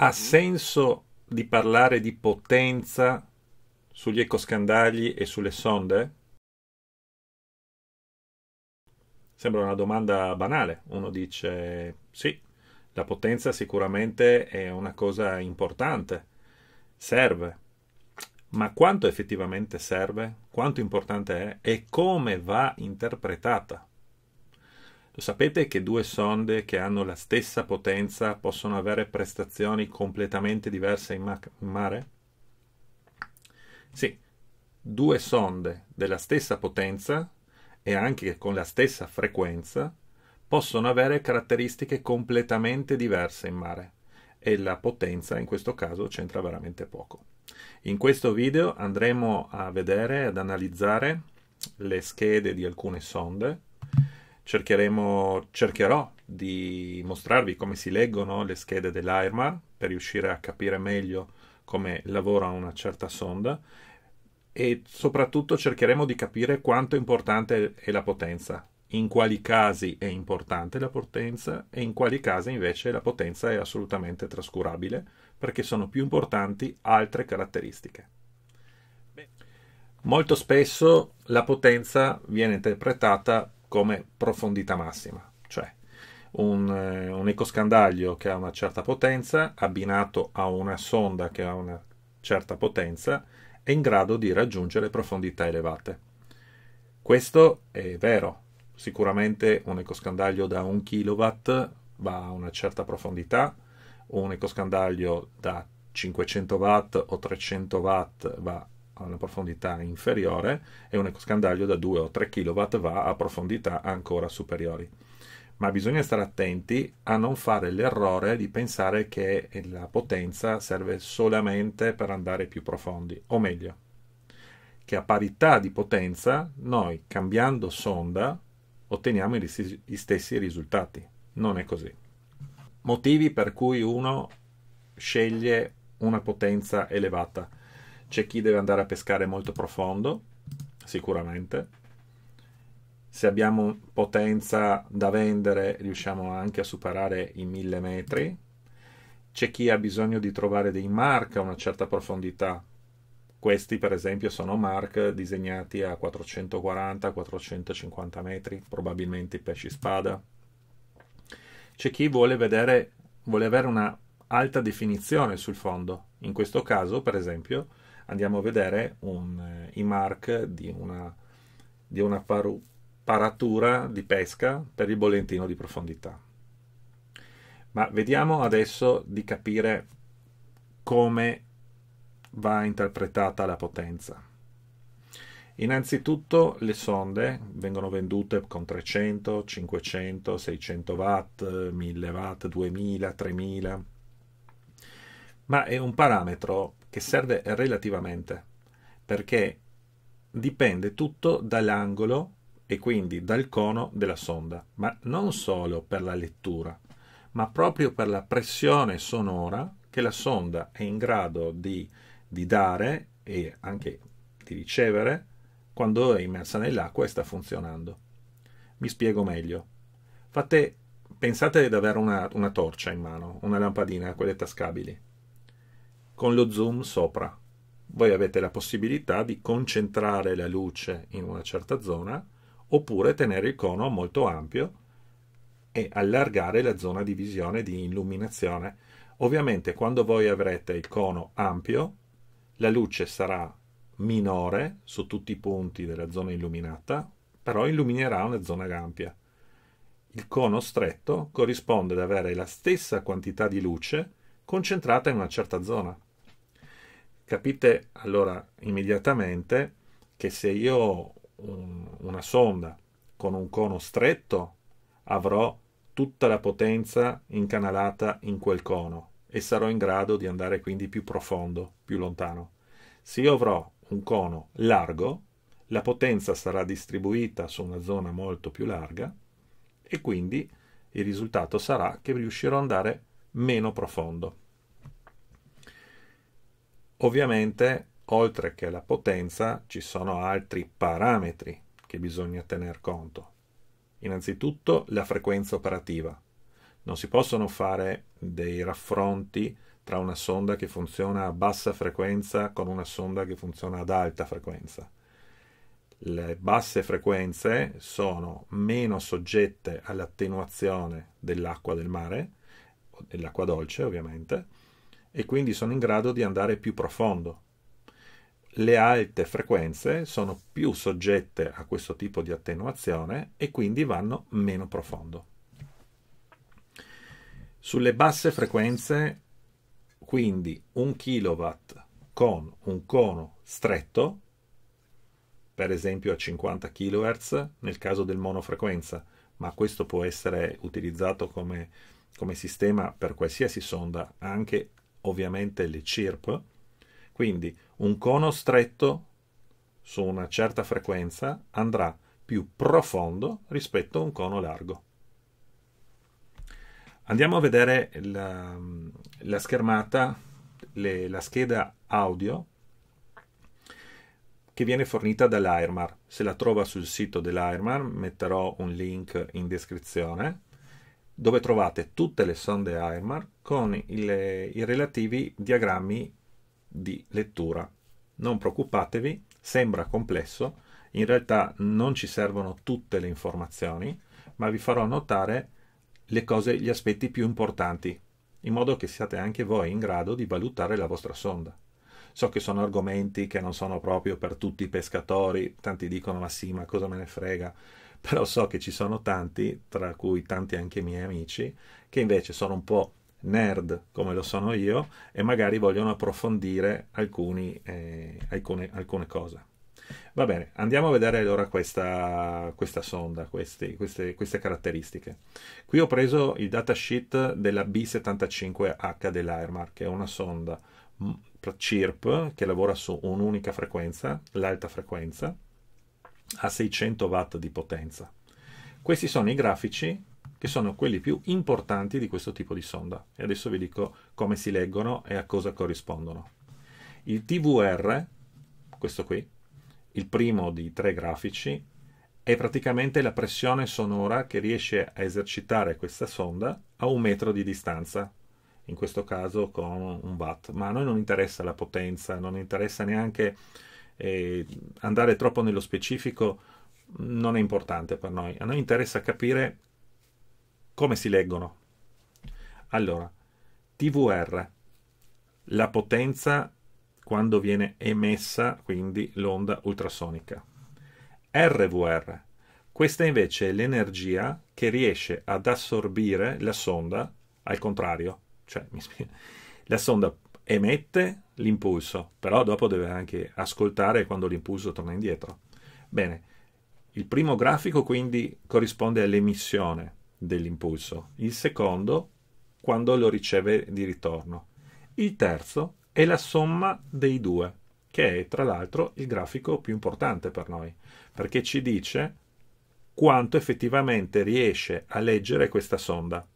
Ha senso di parlare di potenza sugli ecoscandagli e sulle sonde? Sembra una domanda banale. Uno dice sì, la potenza sicuramente è una cosa importante, serve. Ma quanto effettivamente serve? Quanto importante è? E come va interpretata? Lo sapete che due sonde che hanno la stessa potenza possono avere prestazioni completamente diverse in, ma- in mare? Sì, due sonde della stessa potenza e anche con la stessa frequenza possono avere caratteristiche completamente diverse in mare e la potenza in questo caso c'entra veramente poco. In questo video andremo a vedere, ad analizzare le schede di alcune sonde cercheremo, cercherò di mostrarvi come si leggono le schede dell'AIRMAR per riuscire a capire meglio come lavora una certa sonda e soprattutto cercheremo di capire quanto importante è la potenza, in quali casi è importante la potenza e in quali casi invece la potenza è assolutamente trascurabile perché sono più importanti altre caratteristiche. Molto spesso la potenza viene interpretata come profondità massima, cioè un, eh, un ecoscandaglio che ha una certa potenza abbinato a una sonda che ha una certa potenza è in grado di raggiungere profondità elevate. Questo è vero, sicuramente un ecoscandaglio da 1 kW va a una certa profondità, un ecoscandaglio da 500 watt o 300 watt va a una profondità inferiore e un ecoscandaglio da 2 o 3 kW va a profondità ancora superiori. Ma bisogna stare attenti a non fare l'errore di pensare che la potenza serve solamente per andare più profondi, o meglio, che a parità di potenza noi cambiando sonda otteniamo gli stessi risultati. Non è così. Motivi per cui uno sceglie una potenza elevata c'è chi deve andare a pescare molto profondo, sicuramente. Se abbiamo potenza da vendere, riusciamo anche a superare i 1000 metri. C'è chi ha bisogno di trovare dei mark a una certa profondità. Questi, per esempio, sono mark disegnati a 440-450 metri, probabilmente i pesci spada. C'è chi vuole, vedere, vuole avere una alta definizione sul fondo. In questo caso, per esempio, andiamo a vedere un, eh, i mark di una, di una paru, paratura di pesca per il bollentino di profondità. Ma vediamo adesso di capire come va interpretata la potenza. Innanzitutto le sonde vengono vendute con 300, 500, 600 watt, 1000 watt, 2000, 3000, ma è un parametro che serve relativamente, perché dipende tutto dall'angolo e quindi dal cono della sonda, ma non solo per la lettura, ma proprio per la pressione sonora che la sonda è in grado di, di dare e anche di ricevere quando è immersa nell'acqua e sta funzionando. Mi spiego meglio. Fate, pensate ad avere una, una torcia in mano, una lampadina, quelle tascabili con lo zoom sopra. Voi avete la possibilità di concentrare la luce in una certa zona oppure tenere il cono molto ampio e allargare la zona di visione di illuminazione. Ovviamente quando voi avrete il cono ampio la luce sarà minore su tutti i punti della zona illuminata, però illuminerà una zona ampia. Il cono stretto corrisponde ad avere la stessa quantità di luce concentrata in una certa zona. Capite allora immediatamente che se io ho un, una sonda con un cono stretto avrò tutta la potenza incanalata in quel cono e sarò in grado di andare quindi più profondo, più lontano. Se io avrò un cono largo, la potenza sarà distribuita su una zona molto più larga e quindi il risultato sarà che riuscirò ad andare meno profondo. Ovviamente, oltre che la potenza, ci sono altri parametri che bisogna tener conto. Innanzitutto la frequenza operativa. Non si possono fare dei raffronti tra una sonda che funziona a bassa frequenza con una sonda che funziona ad alta frequenza. Le basse frequenze sono meno soggette all'attenuazione dell'acqua del mare, dell'acqua dolce ovviamente, e quindi sono in grado di andare più profondo. Le alte frequenze sono più soggette a questo tipo di attenuazione e quindi vanno meno profondo. Sulle basse frequenze, quindi un kilowatt con un cono stretto, per esempio a 50 kHz nel caso del monofrequenza, ma questo può essere utilizzato come, come sistema per qualsiasi sonda, anche ovviamente le chirp, quindi un cono stretto su una certa frequenza andrà più profondo rispetto a un cono largo. Andiamo a vedere la, la schermata, le, la scheda audio che viene fornita dall'Airmar. Se la trova sul sito dell'Airmar metterò un link in descrizione dove trovate tutte le sonde AIMAR con il, i relativi diagrammi di lettura. Non preoccupatevi, sembra complesso, in realtà non ci servono tutte le informazioni, ma vi farò notare le cose, gli aspetti più importanti, in modo che siate anche voi in grado di valutare la vostra sonda. So che sono argomenti che non sono proprio per tutti i pescatori, tanti dicono ma sì, ma cosa me ne frega, però so che ci sono tanti, tra cui tanti anche miei amici, che invece sono un po' nerd come lo sono io e magari vogliono approfondire alcuni, eh, alcune, alcune, cose. Va bene, andiamo a vedere allora questa, questa sonda, questi, queste, queste, caratteristiche. Qui ho preso il datasheet della B75H dell'Airmark, che è una sonda mm, CIRP che lavora su un'unica frequenza, l'alta frequenza, a 600 watt di potenza. Questi sono i grafici che sono quelli più importanti di questo tipo di sonda e adesso vi dico come si leggono e a cosa corrispondono. Il TVR, questo qui, il primo di tre grafici, è praticamente la pressione sonora che riesce a esercitare questa sonda a un metro di distanza, in questo caso con un watt, ma a noi non interessa la potenza, non interessa neanche eh, andare troppo nello specifico non è importante per noi. A noi interessa capire come si leggono. Allora, TVR, la potenza quando viene emessa, quindi l'onda ultrasonica. RVR, questa invece è l'energia che riesce ad assorbire la sonda al contrario. Cioè, la sonda emette l'impulso, però dopo deve anche ascoltare quando l'impulso torna indietro. Bene, il primo grafico quindi corrisponde all'emissione dell'impulso, il secondo quando lo riceve di ritorno, il terzo è la somma dei due, che è tra l'altro il grafico più importante per noi, perché ci dice quanto effettivamente riesce a leggere questa sonda.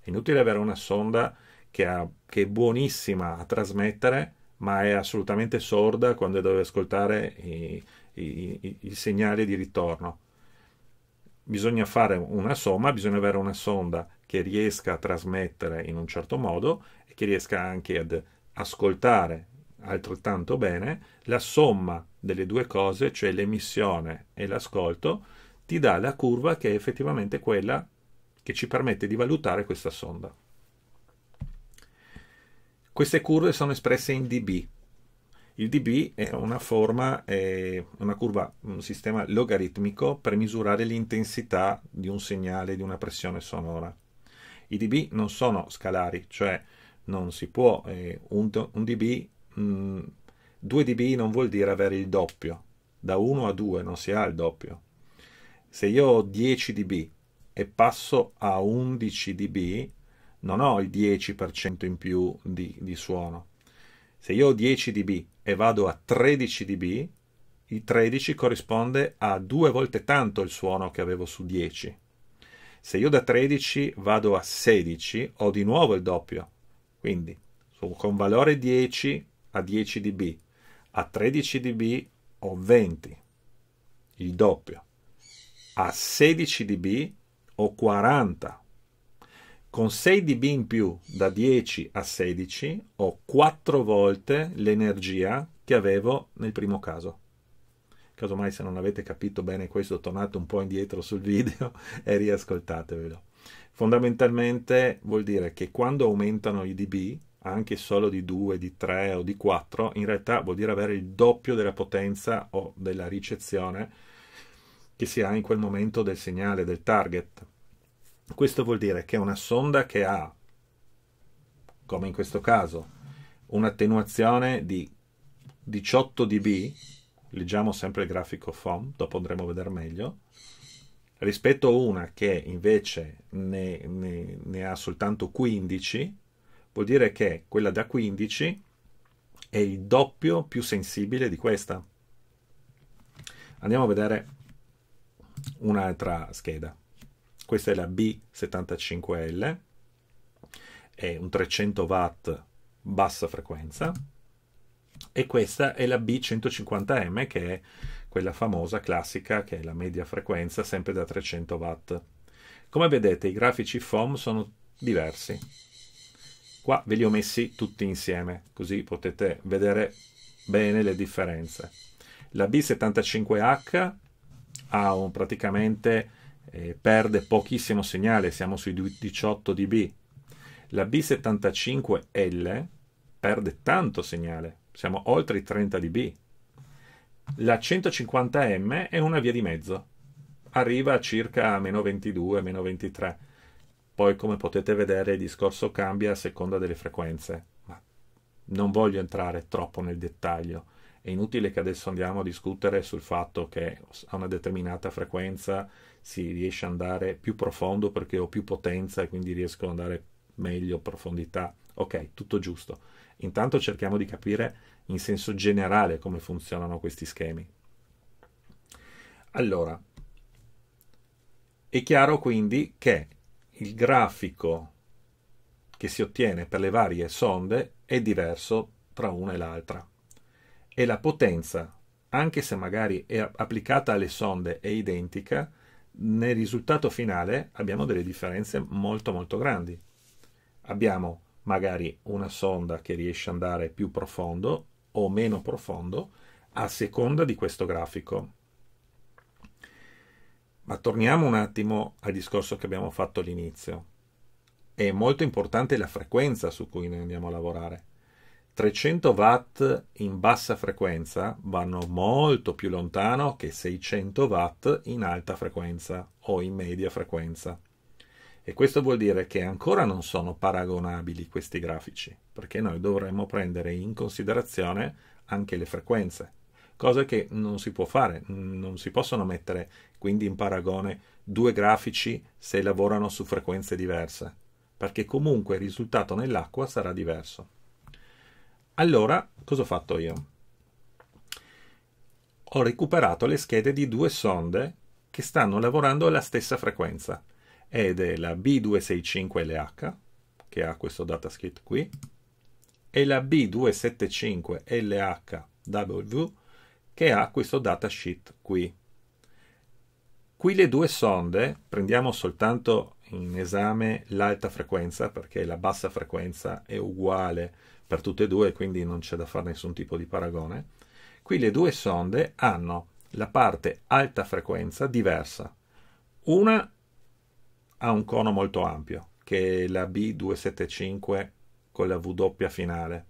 È inutile avere una sonda che, ha, che è buonissima a trasmettere ma è assolutamente sorda quando deve ascoltare i, i, i, i segnali di ritorno. Bisogna fare una somma, bisogna avere una sonda che riesca a trasmettere in un certo modo e che riesca anche ad ascoltare altrettanto bene, la somma delle due cose, cioè l'emissione e l'ascolto, ti dà la curva che è effettivamente quella che ci permette di valutare questa sonda. Queste curve sono espresse in dB. Il dB è una forma, è una curva, un sistema logaritmico per misurare l'intensità di un segnale, di una pressione sonora. I dB non sono scalari, cioè non si può, eh, un, un, dB, mh, mm, 2 dB non vuol dire avere il doppio, da 1 a 2 non si ha il doppio. Se io ho 10 dB e passo a 11 dB, non ho il 10% in più di, di, suono. Se io ho 10 dB e vado a 13 dB, il 13 corrisponde a due volte tanto il suono che avevo su 10. Se io da 13 vado a 16, ho di nuovo il doppio. Quindi con valore 10 a 10 dB, a 13 dB ho 20, il doppio. A 16 dB ho 40, con 6 dB in più da 10 a 16 ho 4 volte l'energia che avevo nel primo caso. Casomai se non avete capito bene questo tornate un po' indietro sul video e riascoltatevelo. Fondamentalmente vuol dire che quando aumentano i dB, anche solo di 2, di 3 o di 4, in realtà vuol dire avere il doppio della potenza o della ricezione che si ha in quel momento del segnale, del target questo vuol dire che una sonda che ha, come in questo caso, un'attenuazione di 18 dB, leggiamo sempre il grafico FOM, dopo andremo a vedere meglio, rispetto a una che invece ne, ne, ne ha soltanto 15, vuol dire che quella da 15 è il doppio più sensibile di questa. Andiamo a vedere un'altra scheda. Questa è la B75L, è un 300 watt bassa frequenza e questa è la B150M che è quella famosa classica che è la media frequenza sempre da 300 watt. Come vedete i grafici FOM sono diversi. Qua ve li ho messi tutti insieme così potete vedere bene le differenze. La B75H ha un, praticamente eh, perde pochissimo segnale, siamo sui 18 dB. La B75L perde tanto segnale, siamo oltre i 30 dB. La 150M è una via di mezzo, arriva a circa meno 22, meno 23. Poi, come potete vedere, il discorso cambia a seconda delle frequenze. Ma non voglio entrare troppo nel dettaglio. È inutile che adesso andiamo a discutere sul fatto che a una determinata frequenza si riesce ad andare più profondo perché ho più potenza e quindi riesco ad andare meglio, profondità. Ok, tutto giusto. Intanto cerchiamo di capire in senso generale come funzionano questi schemi. Allora, è chiaro quindi che il grafico che si ottiene per le varie sonde è diverso tra una e l'altra e la potenza, anche se magari è applicata alle sonde, è identica, nel risultato finale abbiamo delle differenze molto molto grandi. Abbiamo magari una sonda che riesce ad andare più profondo o meno profondo a seconda di questo grafico. Ma torniamo un attimo al discorso che abbiamo fatto all'inizio. È molto importante la frequenza su cui noi andiamo a lavorare 300 watt in bassa frequenza vanno molto più lontano che 600 watt in alta frequenza o in media frequenza. E questo vuol dire che ancora non sono paragonabili questi grafici, perché noi dovremmo prendere in considerazione anche le frequenze, cosa che non si può fare, non si possono mettere quindi in paragone due grafici se lavorano su frequenze diverse, perché comunque il risultato nell'acqua sarà diverso. Allora, cosa ho fatto io? Ho recuperato le schede di due sonde che stanno lavorando alla stessa frequenza ed è la B265LH che ha questo datasheet qui e la B275LHW che ha questo datasheet qui. Qui le due sonde, prendiamo soltanto in esame l'alta frequenza perché la bassa frequenza è uguale per tutte e due, quindi non c'è da fare nessun tipo di paragone. Qui le due sonde hanno la parte alta frequenza diversa. Una ha un cono molto ampio, che è la B275 con la W finale,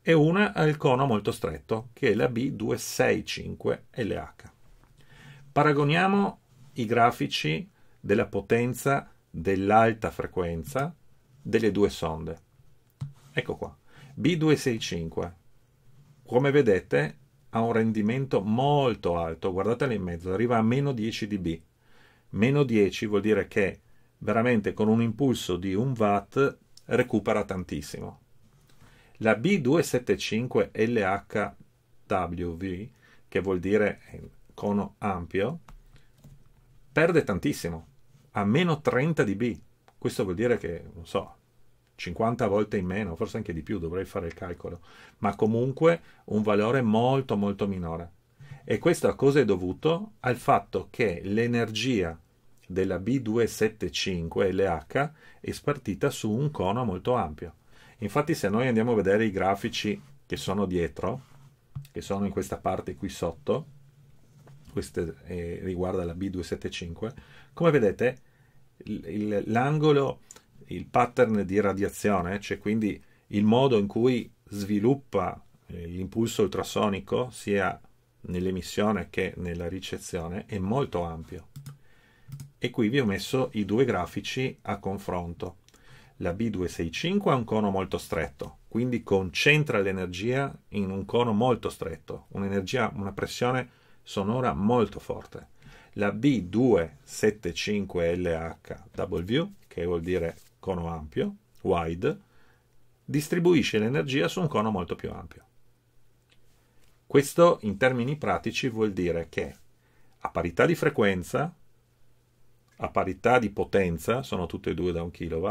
e una ha il cono molto stretto, che è la B265LH. Paragoniamo i grafici della potenza dell'alta frequenza delle due sonde. Ecco qua. B265, come vedete, ha un rendimento molto alto, guardatela in mezzo, arriva a meno 10 dB. Meno 10 vuol dire che veramente con un impulso di 1 watt recupera tantissimo. La B275 LHWV, che vuol dire cono ampio, perde tantissimo, a meno 30 dB. Questo vuol dire che, non so, 50 volte in meno, forse anche di più, dovrei fare il calcolo, ma comunque un valore molto molto minore. E questo a cosa è dovuto? Al fatto che l'energia della B275 LH è spartita su un cono molto ampio. Infatti se noi andiamo a vedere i grafici che sono dietro, che sono in questa parte qui sotto, questo eh, riguarda la B275, come vedete l'angolo il pattern di radiazione, cioè quindi il modo in cui sviluppa eh, l'impulso ultrasonico sia nell'emissione che nella ricezione è molto ampio. E qui vi ho messo i due grafici a confronto. La B265 ha un cono molto stretto, quindi concentra l'energia in un cono molto stretto, un'energia, una pressione sonora molto forte. La B275LHW, che vuol dire cono ampio, wide, distribuisce l'energia su un cono molto più ampio. Questo in termini pratici vuol dire che a parità di frequenza, a parità di potenza, sono tutte e due da 1 kW,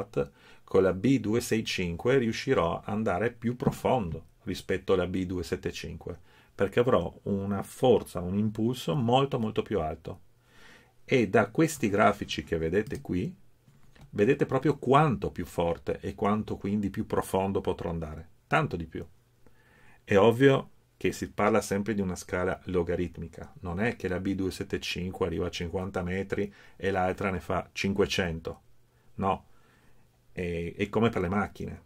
con la B265 riuscirò ad andare più profondo rispetto alla B275 perché avrò una forza, un impulso molto molto più alto. E da questi grafici che vedete qui vedete proprio quanto più forte e quanto quindi più profondo potrò andare, tanto di più. È ovvio che si parla sempre di una scala logaritmica, non è che la B275 arriva a 50 metri e l'altra ne fa 500, no, è, è come per le macchine.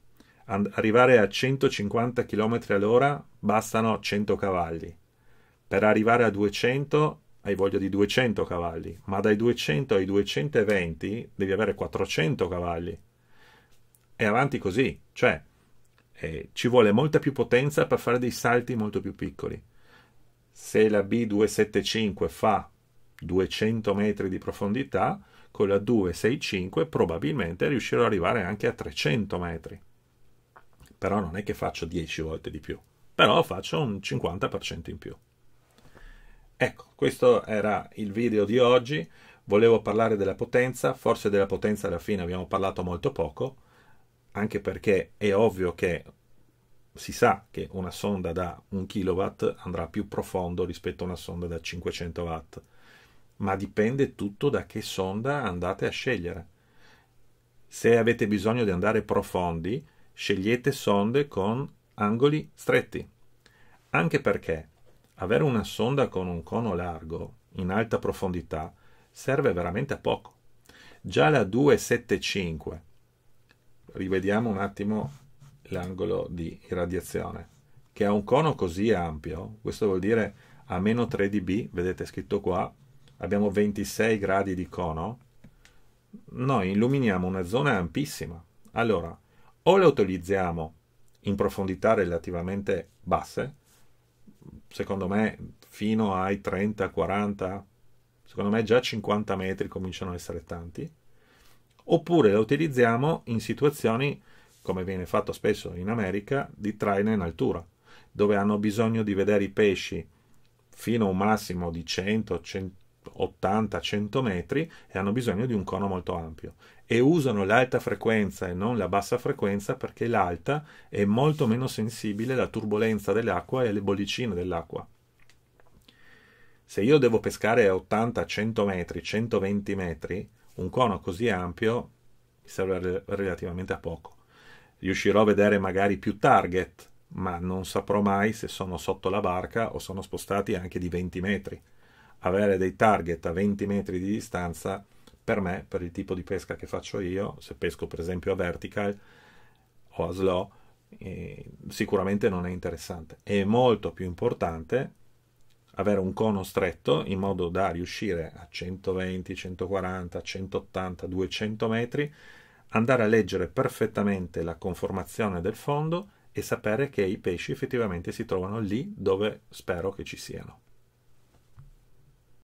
And- arrivare a 150 km all'ora bastano 100 cavalli, per arrivare a 200 hai voglia di 200 cavalli, ma dai 200 ai 220 devi avere 400 cavalli. E avanti così, cioè eh, ci vuole molta più potenza per fare dei salti molto più piccoli. Se la B275 fa 200 metri di profondità, con la 265 probabilmente riuscirò ad arrivare anche a 300 metri. Però non è che faccio 10 volte di più, però faccio un 50% in più. Ecco, questo era il video di oggi. Volevo parlare della potenza, forse della potenza alla fine abbiamo parlato molto poco, anche perché è ovvio che si sa che una sonda da 1 kW andrà più profondo rispetto a una sonda da 500 watt, ma dipende tutto da che sonda andate a scegliere. Se avete bisogno di andare profondi, scegliete sonde con angoli stretti, anche perché avere una sonda con un cono largo in alta profondità serve veramente a poco. Già la 275, rivediamo un attimo l'angolo di radiazione, che ha un cono così ampio, questo vuol dire a meno 3 dB, vedete scritto qua, abbiamo 26 gradi di cono, noi illuminiamo una zona ampissima. Allora, o la utilizziamo in profondità relativamente basse, secondo me, fino ai 30, 40, secondo me già 50 metri cominciano a essere tanti, oppure la utilizziamo in situazioni, come viene fatto spesso in America, di traina in altura, dove hanno bisogno di vedere i pesci fino a un massimo di 100, 180, 100 metri e hanno bisogno di un cono molto ampio e usano l'alta frequenza e non la bassa frequenza perché l'alta è molto meno sensibile alla turbolenza dell'acqua e alle bollicine dell'acqua. Se io devo pescare a 80-100 metri, 120 metri, un cono così ampio mi serve relativamente a poco. Riuscirò a vedere magari più target, ma non saprò mai se sono sotto la barca o sono spostati anche di 20 metri. Avere dei target a 20 metri di distanza per me, per il tipo di pesca che faccio io, se pesco per esempio a vertical o a slow, eh, sicuramente non è interessante. È molto più importante avere un cono stretto in modo da riuscire a 120, 140, 180, 200 metri, andare a leggere perfettamente la conformazione del fondo e sapere che i pesci effettivamente si trovano lì dove spero che ci siano.